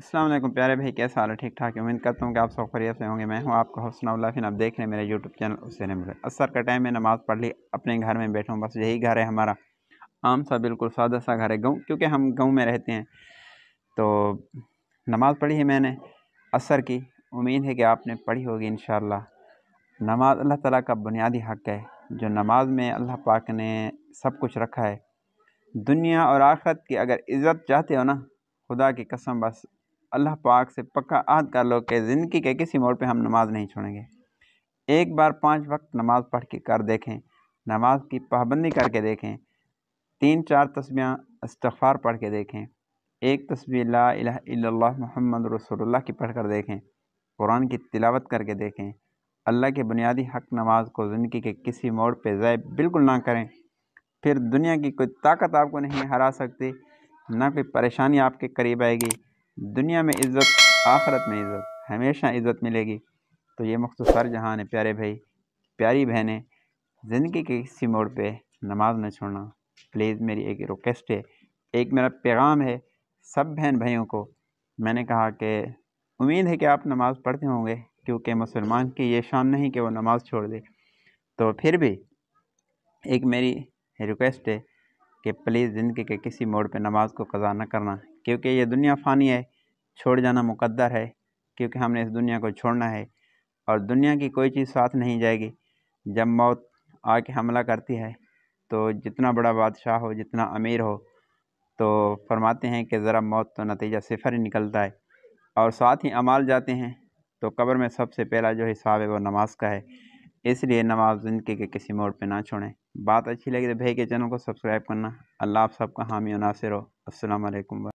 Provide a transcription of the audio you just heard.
अल्लाम प्यारे भाई कैसा हाल है ठीक ठाक उम्मीद करता हूँ कि आप सब से होंगे मैं हूँ आपको हौसना फिन आप देख रहे हैं मेरे यूट्यूब चैनल उससे नहीं मिले असर का टाइम में नमाज़ पढ़ ली अपने घर में बैठा हूँ बस यही घर है हमारा आम सा बिल्कुल सादा सा घर है गाँव क्योंकि हम गाँव में रहते हैं तो नमाज़ पढ़ी है मैंने असर की उम्मीद है कि आपने पढ़ी होगी इन नमाज अल्लाह तला का बुनियादी हक़ है जो नमाज में अल्लाह पाक ने सब कुछ रखा है दुनिया और आखरत की अगर इज़्ज़त चाहते हो ना खुदा की कसम बस अल्लाह पाक से पक्का आहद कर लो कि ज़िंदगी के किसी मोड़ पे हम नमाज नहीं छोड़ेंगे एक बार पांच वक्त नमाज पढ़ के कर देखें नमाज की पाबंदी करके देखें तीन चार तस्वीर इस्तफ़ार पढ़ के देखें एक तस्वीर ला मोहम्मद रसोल्ला की पढ़ कर देखें कुरान की तिलावत करके देखें अल्लाह के बुनियादी हक नमाज को ज़िंदगी के किसी मोड़ पर ज़ाय बिल्कुल ना करें फिर दुनिया की कोई ताकत आपको नहीं हरा सकती ना कोई परेशानी आपके करीब आएगी दुनिया में इज़्ज़त आखरत में इज़्ज़त हमेशा इज़्ज़त मिलेगी तो ये मखसूसर जहाँ है प्यारे भाई प्यारी बहनें ज़िंदगी के किसी मोड़ पे नमाज न छोड़ना प्लीज़ मेरी एक रिक्वेस्ट है एक मेरा पैगाम है सब बहन भाइयों को मैंने कहा कि उम्मीद है कि आप नमाज़ पढ़ते होंगे क्योंकि मुसलमान की ये शान नहीं कि वो नमाज़ छोड़ दे तो फिर भी एक मेरी रिक्वेस्ट है कि प्लीज़ ज़िंदगी के किसी मोड़ पे नमाज को कज़ा न करना क्योंकि ये दुनिया फ़ानी है छोड़ जाना मुकद्दर है क्योंकि हमने इस दुनिया को छोड़ना है और दुनिया की कोई चीज़ साथ नहीं जाएगी जब मौत आके हमला करती है तो जितना बड़ा बादशाह हो जितना अमीर हो तो फरमाते हैं कि ज़रा मौत तो नतीजा सिफर ही निकलता है और साथ ही अमाल जाते हैं तो कब्र में सबसे पहला जो हिसाब है वो नमाज का है इसलिए नमाज ज़िंदगी के किसी मोड़ पे ना छोड़ें बात अच्छी लगी तो भाई के चैनल को सब्सक्राइब करना अल्लाह आप सबका हामी अनासर हो असलकम